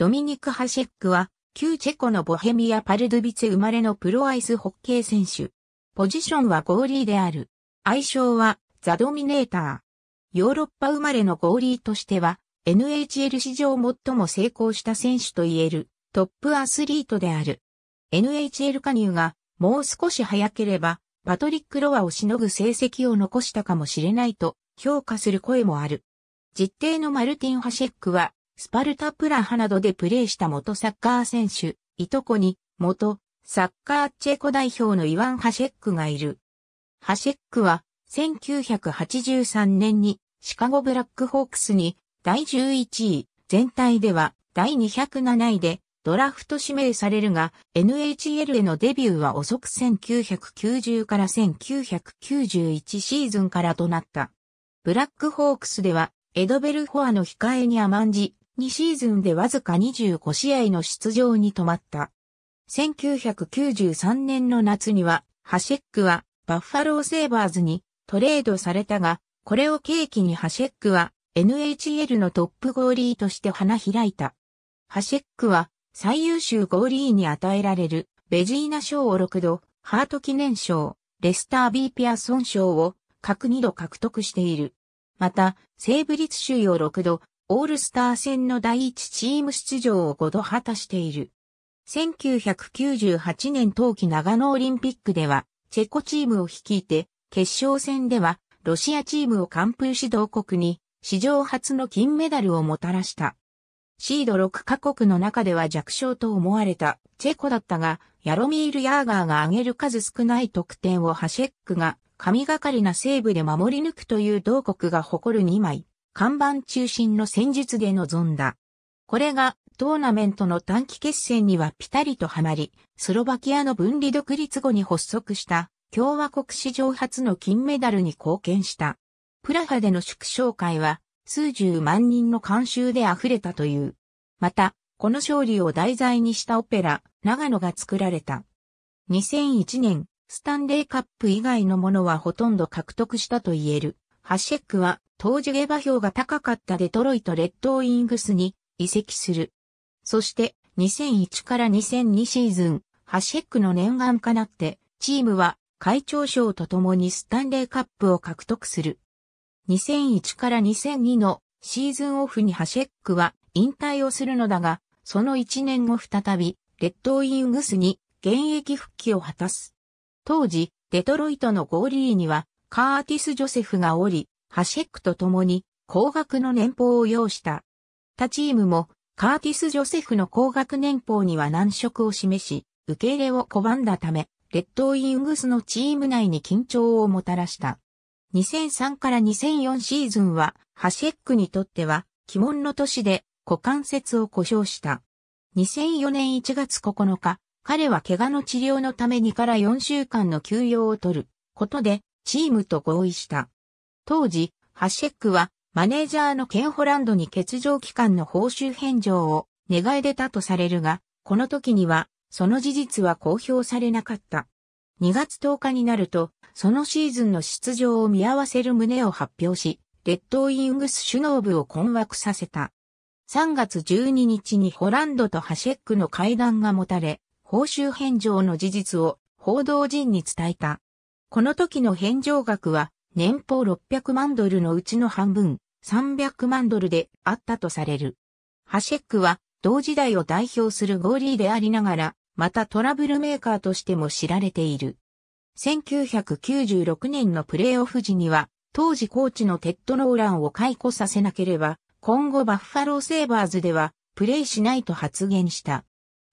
ドミニク・ハシェックは、旧チェコのボヘミア・パルドゥビツ生まれのプロアイスホッケー選手。ポジションはゴーリーである。愛称は、ザ・ドミネーター。ヨーロッパ生まれのゴーリーとしては、NHL 史上最も成功した選手と言える、トップアスリートである。NHL 加入が、もう少し早ければ、パトリック・ロアをしのぐ成績を残したかもしれないと評価する声もある。実定のマルティン・ハシェックはスパルタプラハなどでプレーした元サッカー選手、いとこに、元、サッカーチェコ代表のイワン・ハシェックがいる。ハシェックは、1983年に、シカゴブラックホークスに、第11位、全体では、第207位で、ドラフト指名されるが、NHL へのデビューは遅く1990から1991シーズンからとなった。ブラックホークスでは、エドベルフォアの控えに甘んじ、2シーズンでわずか25試合の出場に止まった。1993年の夏には、ハシェックはバッファローセーバーズにトレードされたが、これを契機にハシェックは NHL のトップゴーリーとして花開いた。ハシェックは最優秀ゴーリーに与えられるベジーナ賞を6度、ハート記念賞、レスター・ビー・ピアソン賞を各2度獲得している。また、セーブ率首位を6度、オールスター戦の第一チーム出場を5度果たしている。1998年冬季長野オリンピックでは、チェコチームを率いて、決勝戦では、ロシアチームを完封し同国に、史上初の金メダルをもたらした。シード6カ国の中では弱小と思われたチェコだったが、ヤロミール・ヤーガーが挙げる数少ない得点をハシェックが神がかりなセーブで守り抜くという同国が誇る2枚。看板中心の戦術で臨んだ。これがトーナメントの短期決戦にはピタリとはまり、スロバキアの分離独立後に発足した共和国史上初の金メダルに貢献した。プラハでの祝勝会は数十万人の観衆で溢れたという。また、この勝利を題材にしたオペラ、長野が作られた。2001年、スタンレーカップ以外のものはほとんど獲得したと言える。ハシェックは当時下馬評が高かったデトロイト・レッドウィングスに移籍する。そして2001から2002シーズン、ハシェックの念願かなってチームは会長賞とともにスタンレーカップを獲得する。2001から2002のシーズンオフにハシェックは引退をするのだが、その1年後再び、レッドウィングスに現役復帰を果たす。当時、デトロイトのゴーリーには、カーティス・ジョセフがおり、ハシェックと共に高額の年俸を要した。他チームもカーティス・ジョセフの高額年俸には難色を示し、受け入れを拒んだため、レッドウングスのチーム内に緊張をもたらした。2003から2004シーズンは、ハシェックにとっては、鬼門の年で股関節を故障した。2004年1月9日、彼は怪我の治療のためにから4週間の休養を取ることで、チームと合意した。当時、ハシェックはマネージャーのケンホランドに欠場期間の報酬返上を願い出たとされるが、この時にはその事実は公表されなかった。2月10日になると、そのシーズンの出場を見合わせる旨を発表し、レッドウィングス首脳部を困惑させた。3月12日にホランドとハシェックの会談が持たれ、報酬返上の事実を報道陣に伝えた。この時の返上額は年俸600万ドルのうちの半分、300万ドルであったとされる。ハシェックは同時代を代表するゴーリーでありながら、またトラブルメーカーとしても知られている。1996年のプレーオフ時には、当時コーチのテッド・ローランを解雇させなければ、今後バッファロー・セーバーズでは、プレイしないと発言した。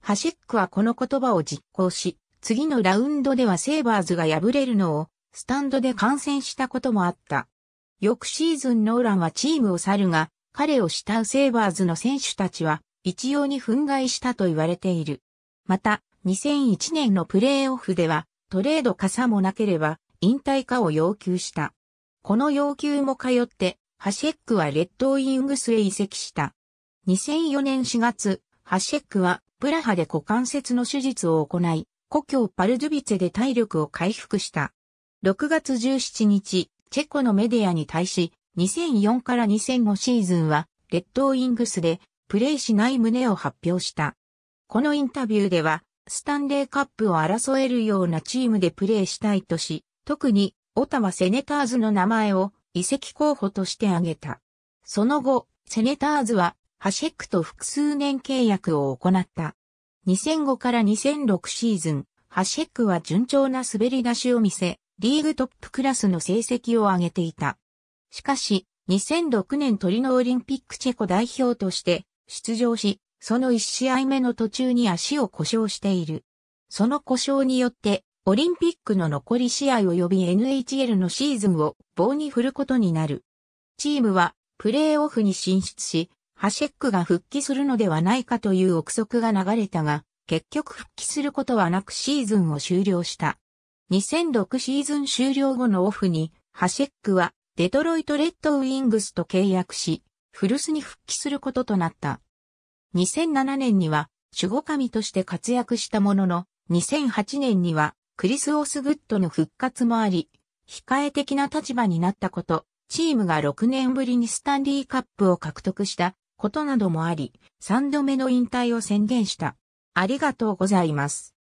ハシェックはこの言葉を実行し、次のラウンドではセーバーズが敗れるのをスタンドで観戦したこともあった。翌シーズンノーランはチームを去るが、彼を慕うセーバーズの選手たちは一様に憤慨したと言われている。また、2001年のプレーオフでは、トレード傘もなければ、引退かを要求した。この要求も通って、ハシェックはレッドウィングスへ移籍した。2004年4月、ハシェックはプラハで股関節の手術を行い、故郷パルドゥビツェで体力を回復した。6月17日、チェコのメディアに対し、2004から2005シーズンは、レッドウィングスでプレーしない旨を発表した。このインタビューでは、スタンレーカップを争えるようなチームでプレーしたいとし、特に、オタワセネターズの名前を遺跡候補として挙げた。その後、セネターズは、ハシェックと複数年契約を行った。2005から2006シーズン、ハシェックは順調な滑り出しを見せ、リーグトップクラスの成績を上げていた。しかし、2006年トリノオリンピックチェコ代表として出場し、その1試合目の途中に足を故障している。その故障によって、オリンピックの残り試合及び NHL のシーズンを棒に振ることになる。チームはプレーオフに進出し、ハシェックが復帰するのではないかという憶測が流れたが、結局復帰することはなくシーズンを終了した。2006シーズン終了後のオフに、ハシェックはデトロイトレッドウィングスと契約し、古巣に復帰することとなった。2007年には守護神として活躍したものの、2008年にはクリス・オスグッドの復活もあり、控え的な立場になったこと、チームが6年ぶりにスタンリーカップを獲得したことなどもあり、3度目の引退を宣言した。ありがとうございます。